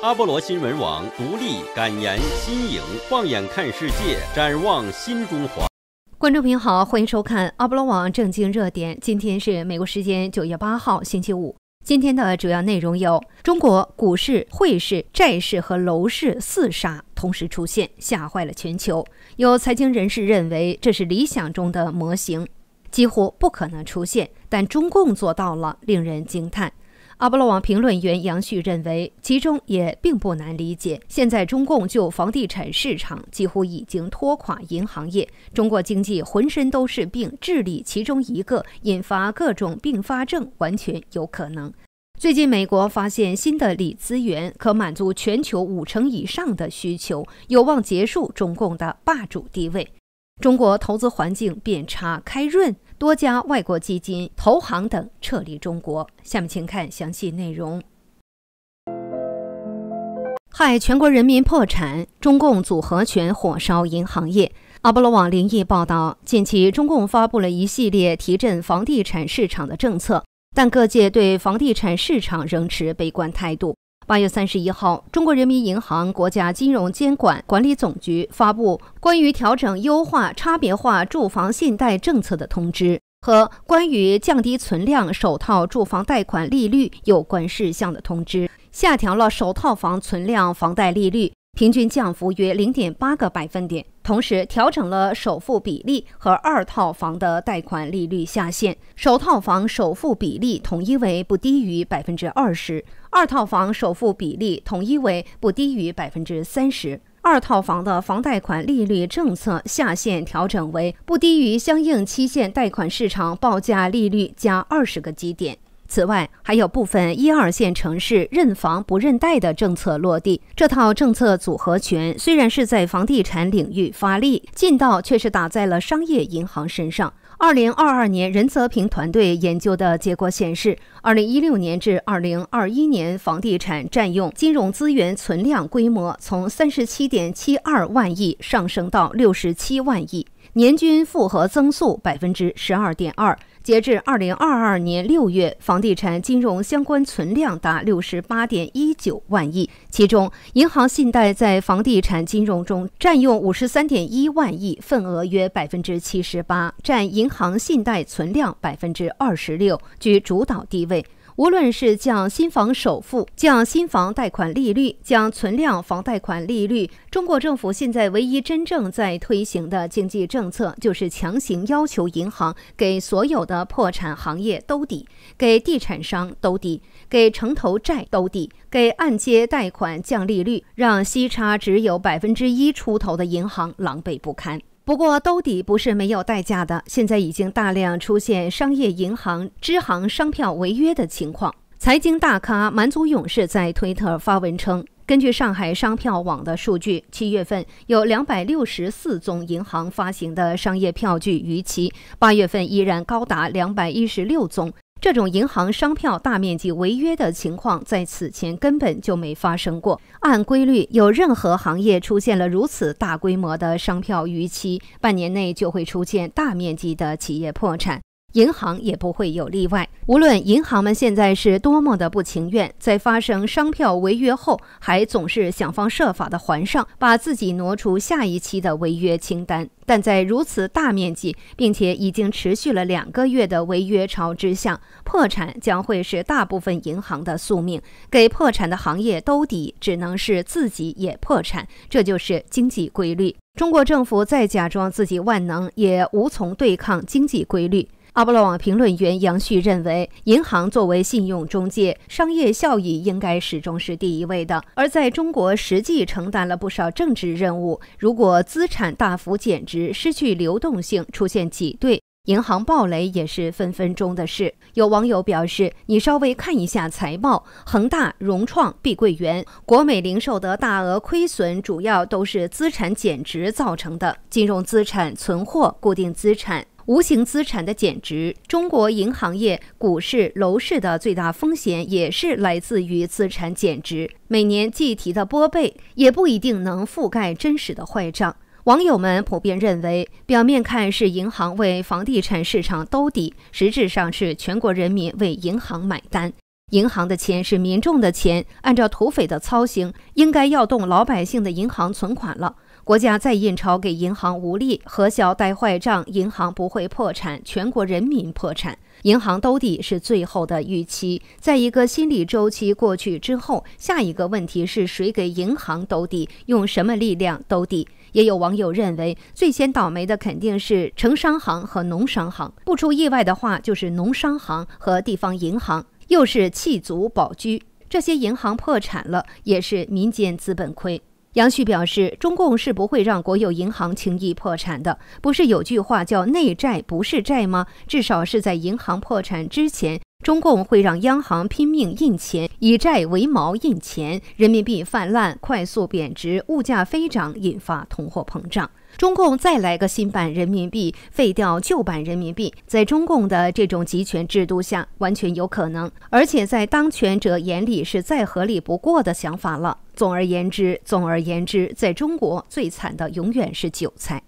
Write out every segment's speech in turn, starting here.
阿波罗新闻网独立、敢言、新颖，放眼看世界，展望新中华。观众朋友好，欢迎收看阿波罗网正经热点。今天是美国时间九月八号，星期五。今天的主要内容有：中国股市、汇市、债市和楼市四杀同时出现，吓坏了全球。有财经人士认为，这是理想中的模型，几乎不可能出现，但中共做到了，令人惊叹。阿波罗网评论员杨旭认为，其中也并不难理解。现在中共就房地产市场几乎已经拖垮银行业，中国经济浑身都是病，治理其中一个，引发各种并发症完全有可能。最近，美国发现新的锂资源，可满足全球五成以上的需求，有望结束中共的霸主地位。中国投资环境变差，开润。多家外国基金、投行等撤离中国。下面请看详细内容。害全国人民破产，中共组合拳火烧银行业。阿波罗网灵异报道：近期中共发布了一系列提振房地产市场的政策，但各界对房地产市场仍持悲观态度。八月三十一号，中国人民银行、国家金融监管管理总局发布关于调整优化差别化住房信贷政策的通知和关于降低存量首套住房贷款利率有关事项的通知，下调了首套房存量房贷利率，平均降幅约零点八个百分点。同时调整了首付比例和二套房的贷款利率下限，首套房首付比例统一为不低于百分之二十二，套房首付比例统一为不低于百分之三十二。套房的房贷款利率政策下限调整为不低于相应期限贷款市场报价利率加二十个基点。此外，还有部分一二线城市认房不认贷的政策落地。这套政策组合拳虽然是在房地产领域发力，劲道却是打在了商业银行身上。二零二二年，任泽平团队研究的结果显示，二零一六年至二零二一年，房地产占用金融资源存量规模从三十七点七二万亿上升到六十七万亿，年均复合增速百分之十二点二。截至二零二二年六月，房地产金融相关存量达六十八点一九万亿，其中银行信贷在房地产金融中占用五十三点一万亿份额，约百分之七十八，占银行信贷存量百分之二十六，居主导地位。无论是降新房首付、降新房贷款利率、降存量房贷款利率，中国政府现在唯一真正在推行的经济政策，就是强行要求银行给所有的破产行业兜底、给地产商兜底、给城投债兜底、给按揭贷款降利率，让息差只有百分之一出头的银行狼狈不堪。不过兜底不是没有代价的，现在已经大量出现商业银行支行商票违约的情况。财经大咖满族勇士在推特发文称，根据上海商票网的数据，七月份有两百六十四宗银行发行的商业票据逾期，八月份依然高达两百一十六宗。这种银行商票大面积违约的情况，在此前根本就没发生过。按规律，有任何行业出现了如此大规模的商票逾期，半年内就会出现大面积的企业破产。银行也不会有例外。无论银行们现在是多么的不情愿，在发生商票违约后，还总是想方设法的还上，把自己挪出下一期的违约清单。但在如此大面积，并且已经持续了两个月的违约潮之下，破产将会是大部分银行的宿命。给破产的行业兜底，只能是自己也破产。这就是经济规律。中国政府再假装自己万能，也无从对抗经济规律。阿波罗网评论员杨旭认为，银行作为信用中介，商业效益应该始终是第一位的，而在中国实际承担了不少政治任务。如果资产大幅减值、失去流动性、出现挤兑，银行暴雷也是分分钟的事。有网友表示，你稍微看一下财报，恒大、融创、碧桂园、国美零售的大额亏损，主要都是资产减值造成的，金融资产、存货、固定资产。无形资产的减值，中国银行业股市、楼市的最大风险也是来自于资产减值。每年计提的拨备也不一定能覆盖真实的坏账。网友们普遍认为，表面看是银行为房地产市场兜底，实质上是全国人民为银行买单。银行的钱是民众的钱，按照土匪的操行，应该要动老百姓的银行存款了。国家再印钞给银行无力，核销带坏账，银行不会破产，全国人民破产，银行兜底是最后的预期。在一个心理周期过去之后，下一个问题是谁给银行兜底，用什么力量兜底？也有网友认为，最先倒霉的肯定是城商行和农商行，不出意外的话，就是农商行和地方银行，又是弃足保居，这些银行破产了，也是民间资本亏。杨旭表示，中共是不会让国有银行轻易破产的。不是有句话叫“内债不是债”吗？至少是在银行破产之前，中共会让央行拼命印钱，以债为矛印钱，人民币泛滥，快速贬值，物价飞涨，引发通货膨胀。中共再来个新版人民币，废掉旧版人民币，在中共的这种集权制度下，完全有可能，而且在当权者眼里是再合理不过的想法了。总而言之，总而言之，在中国最惨的永远是韭菜。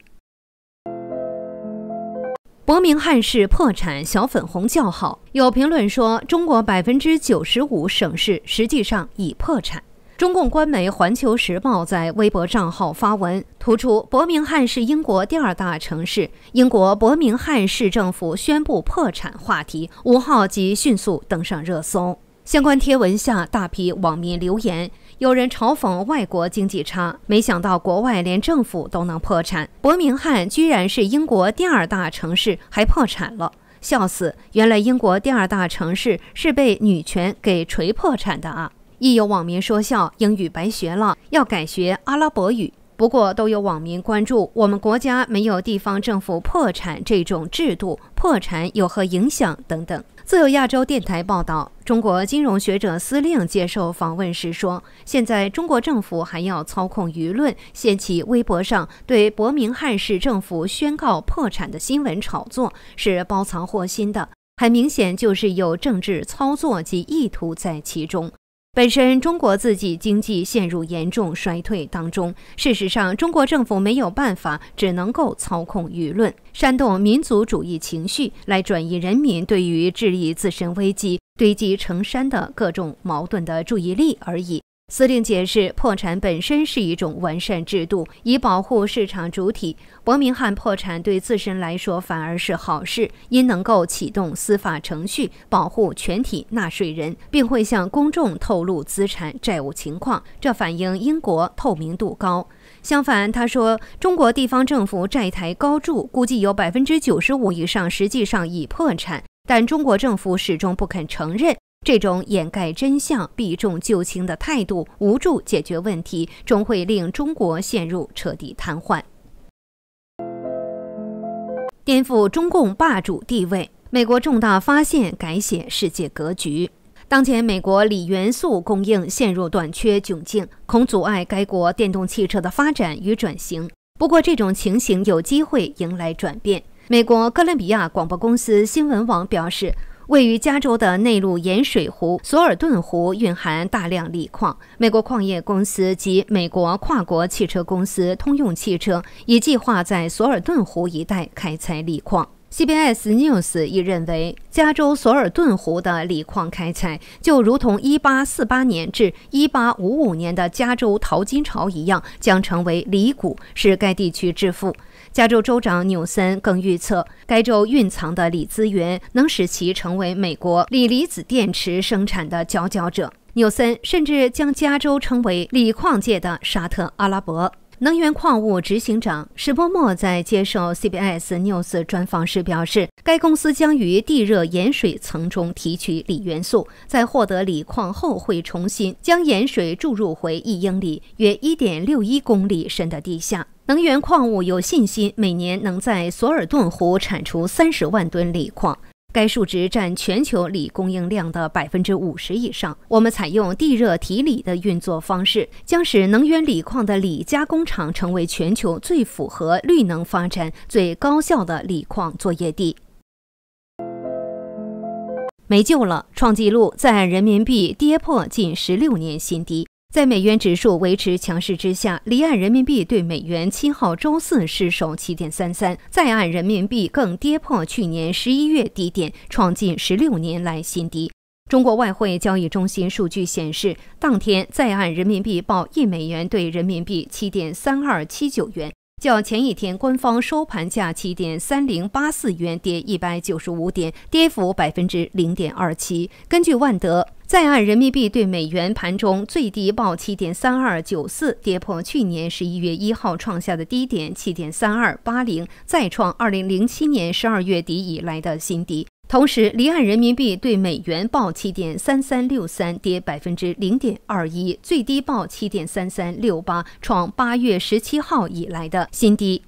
伯明翰市破产，小粉红叫好。有评论说，中国百分之九十五省市实际上已破产。中共官媒《环球时报》在微博账号发文，突出伯明翰是英国第二大城市，英国伯明翰市政府宣布破产话题，五号即迅速登上热搜。相关贴文下，大批网民留言，有人嘲讽外国经济差，没想到国外连政府都能破产，伯明翰居然是英国第二大城市还破产了，笑死！原来英国第二大城市是被女权给锤破产的啊！亦有网民说笑，英语白学了，要改学阿拉伯语。不过，都有网民关注我们国家没有地方政府破产这种制度，破产有何影响等等。自由亚洲电台报道，中国金融学者司令接受访问时说，现在中国政府还要操控舆论，掀起微博上对伯明翰市政府宣告破产的新闻炒作，是包藏祸心的，很明显就是有政治操作及意图在其中。本身中国自己经济陷入严重衰退当中，事实上，中国政府没有办法，只能够操控舆论，煽动民族主义情绪，来转移人民对于治理自身危机堆积成山的各种矛盾的注意力而已。司令解释，破产本身是一种完善制度，以保护市场主体。伯明翰破产对自身来说反而是好事，因能够启动司法程序，保护全体纳税人，并会向公众透露资产债务情况，这反映英国透明度高。相反，他说，中国地方政府债台高筑，估计有百分之九十五以上实际上已破产，但中国政府始终不肯承认。这种掩盖真相、避重就轻的态度，无助解决问题，终会令中国陷入彻底瘫痪，颠覆中共霸主地位。美国重大发现改写世界格局。当前，美国锂元素供应陷入短缺窘境，恐阻碍该国电动汽车的发展与转型。不过，这种情形有机会迎来转变。美国哥伦比亚广播公司新闻网表示。位于加州的内陆盐水湖索尔顿湖蕴含大量锂矿，美国矿业公司及美国跨国汽车公司通用汽车已计划在索尔顿湖一带开采锂矿。CBS News 亦认为，加州索尔顿湖的锂矿开采就如同1848年至1855年的加州淘金潮一样，将成为锂谷，使该地区致富。加州州长纽森更预测，该州蕴藏的锂资源能使其成为美国锂离子电池生产的佼佼者。纽森甚至将加州称为“锂矿界的沙特阿拉伯”。能源矿物执行长史波默在接受 CBS News 专访时表示，该公司将于地热盐水层中提取锂元素，在获得锂矿后会重新将盐水注入回一英里（约一点六一公里）深的地下。能源矿物有信心每年能在索尔顿湖产出三十万吨锂矿。该数值占全球锂供应量的百分之五十以上。我们采用地热提锂的运作方式，将使能源锂矿的锂加工厂成为全球最符合绿能发展、最高效的锂矿作业地。没救了，创纪录，在人民币跌破近十六年新低。在美元指数维持强势之下，离岸人民币对美元七号周四失守七点三三，在岸人民币更跌破去年十一月低点，创近十六年来新低。中国外汇交易中心数据显示，当天在岸人民币报一美元兑人民币七点三二七九元，较前一天官方收盘价七点三零八四元跌一百九十五点，跌幅百分之零点二七。根据万德。在岸人民币对美元盘中最低报七点三二九四，跌破去年十一月一号创下的低点七点三二八零，再创二零零七年十二月底以来的新低。同时，离岸人民币对美元报七点三三六三，跌百分之零点二一，最低报七点三三六八，创八月十七号以来的新低。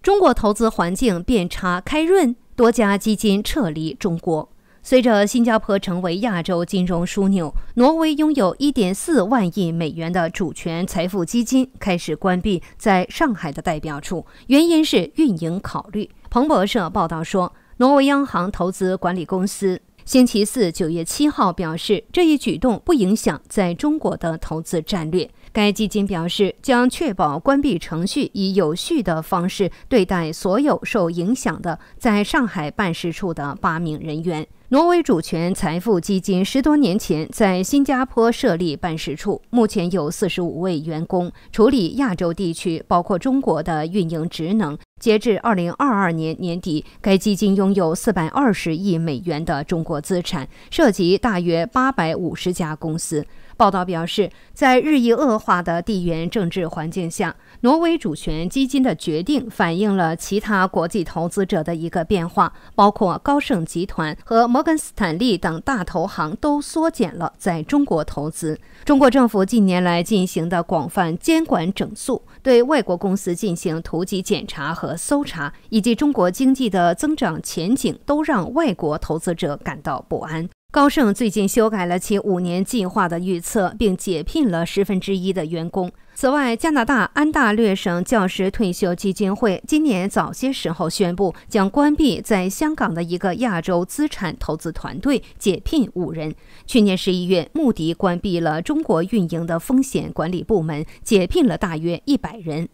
中国投资环境变差，开润多家基金撤离中国。随着新加坡成为亚洲金融枢纽，挪威拥有一点四万亿美元的主权财富基金开始关闭在上海的代表处，原因是运营考虑。彭博社报道说，挪威央行投资管理公司星期四九月七号表示，这一举动不影响在中国的投资战略。该基金表示，将确保关闭程序以有序的方式对待所有受影响的在上海办事处的八名人员。挪威主权财富基金十多年前在新加坡设立办事处，目前有四十五位员工处理亚洲地区，包括中国的运营职能。截至二零二二年年底，该基金拥有四百二十亿美元的中国资产，涉及大约八百五十家公司。报道表示，在日益恶化的地缘政治环境下，挪威主权基金的决定反映了其他国际投资者的一个变化，包括高盛集团和。摩根斯坦利等大投行都缩减了在中国投资。中国政府近年来进行的广泛监管整肃，对外国公司进行突击检查和搜查，以及中国经济的增长前景，都让外国投资者感到不安。高盛最近修改了其五年计划的预测，并解聘了十分之一的员工。此外，加拿大安大略省教师退休基金会今年早些时候宣布，将关闭在香港的一个亚洲资产投资团队，解聘五人。去年十一月，穆迪关闭了中国运营的风险管理部门，解聘了大约一百人。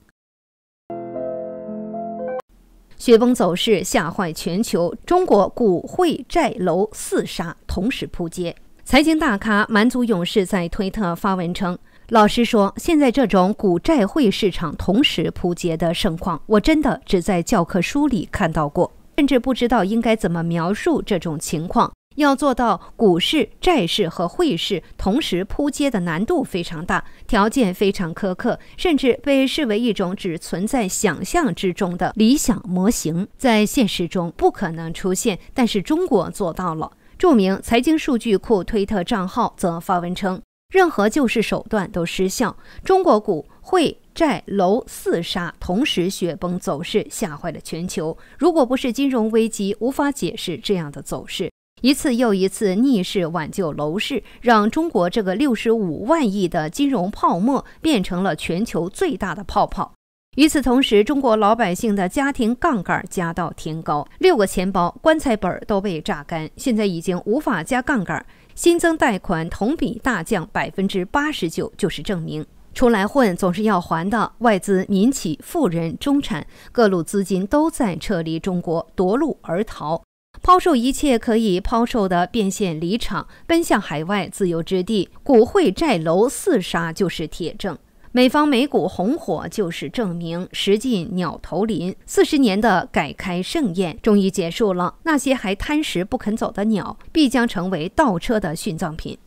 雪崩走势吓坏全球，中国股汇债楼四杀同时扑街。财经大咖满族勇士在推特发文称。老实说，现在这种股债汇市场同时扑街的盛况，我真的只在教科书里看到过，甚至不知道应该怎么描述这种情况。要做到股市、债市和汇市同时扑街的难度非常大，条件非常苛刻，甚至被视为一种只存在想象之中的理想模型，在现实中不可能出现。但是中国做到了。著名财经数据库推特账号则发文称。任何救市手段都失效，中国股、汇、债、楼四杀同时雪崩走势，吓坏了全球。如果不是金融危机，无法解释这样的走势。一次又一次逆势挽救楼市，让中国这个六十五万亿的金融泡沫变成了全球最大的泡泡。与此同时，中国老百姓的家庭杠杆加到天高，六个钱包、棺材本都被榨干，现在已经无法加杠杆。新增贷款同比大降百分之八十九，就是证明。出来混总是要还的，外资、民企、富人、中产，各路资金都在撤离中国，夺路而逃，抛售一切可以抛售的，变现离场，奔向海外自由之地。股汇债楼四杀就是铁证。美方美股红火就是证明，食尽鸟头林，四十年的改开盛宴终于结束了。那些还贪食不肯走的鸟，必将成为倒车的殉葬品。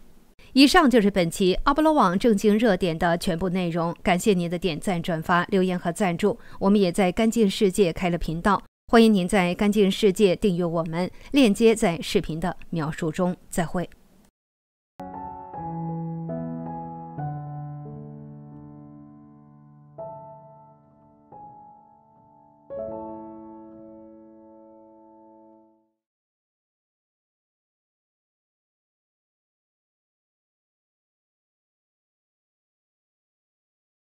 以上就是本期阿波罗网正经热点的全部内容，感谢您的点赞、转发、留言和赞助。我们也在干净世界开了频道，欢迎您在干净世界订阅我们，链接在视频的描述中。再会。